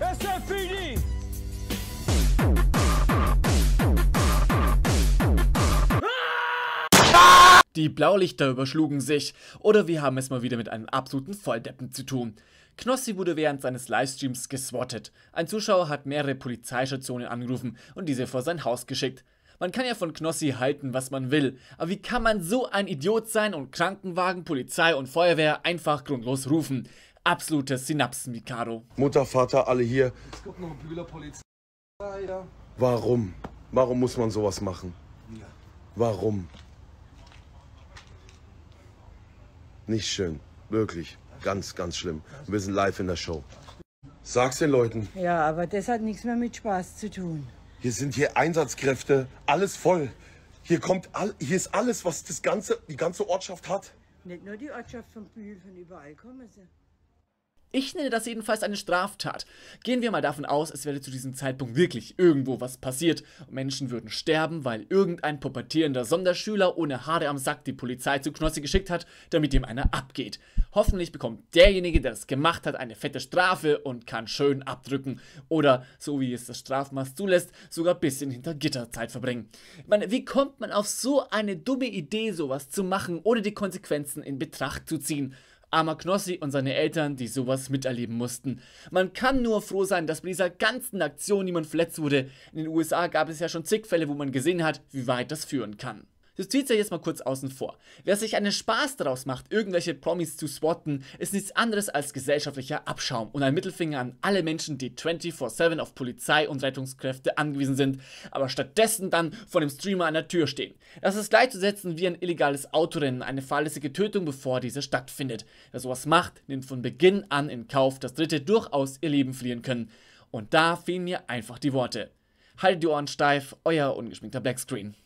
SFPD! Die Blaulichter überschlugen sich, oder wir haben es mal wieder mit einem absoluten Volldeppen zu tun. Knossi wurde während seines Livestreams geswattet. Ein Zuschauer hat mehrere Polizeistationen angerufen und diese vor sein Haus geschickt. Man kann ja von Knossi halten, was man will, aber wie kann man so ein Idiot sein und Krankenwagen, Polizei und Feuerwehr einfach grundlos rufen? absolutes Synapsen-Mikado. Mutter, Vater, alle hier. Es kommt noch ein Bühler Polizei. Ah, ja. Warum? Warum muss man sowas machen? Ja. Warum? Nicht schön. Wirklich. Ganz, ganz schlimm. Wir sind live in der Show. Sag's den Leuten. Ja, aber das hat nichts mehr mit Spaß zu tun. Hier sind hier Einsatzkräfte, alles voll. Hier kommt all, hier ist alles, was das ganze, die ganze Ortschaft hat. Nicht nur die Ortschaft von Bühl, von überall kommen sie. Ich nenne das jedenfalls eine Straftat. Gehen wir mal davon aus, es werde zu diesem Zeitpunkt wirklich irgendwo was passiert. Menschen würden sterben, weil irgendein pubertierender Sonderschüler ohne Haare am Sack die Polizei zu Knossi geschickt hat, damit ihm einer abgeht. Hoffentlich bekommt derjenige, der das gemacht hat, eine fette Strafe und kann schön abdrücken oder, so wie es das Strafmaß zulässt, sogar ein bisschen hinter Gitterzeit verbringen. Ich meine, wie kommt man auf so eine dumme Idee, sowas zu machen, ohne die Konsequenzen in Betracht zu ziehen? Armer Knossi und seine Eltern, die sowas miterleben mussten. Man kann nur froh sein, dass bei dieser ganzen Aktion niemand verletzt wurde. In den USA gab es ja schon zig Fälle, wo man gesehen hat, wie weit das führen kann. Das Twitter jetzt mal kurz außen vor. Wer sich einen Spaß daraus macht, irgendwelche Promis zu spotten, ist nichts anderes als gesellschaftlicher Abschaum und ein Mittelfinger an alle Menschen, die 24-7 auf Polizei und Rettungskräfte angewiesen sind, aber stattdessen dann vor dem Streamer an der Tür stehen. Das ist gleichzusetzen wie ein illegales Autorennen, eine fahrlässige Tötung, bevor diese stattfindet. Wer sowas macht, nimmt von Beginn an in Kauf, dass Dritte durchaus ihr Leben fliehen können. Und da fehlen mir einfach die Worte. Haltet die Ohren steif, euer ungeschminkter Blackscreen.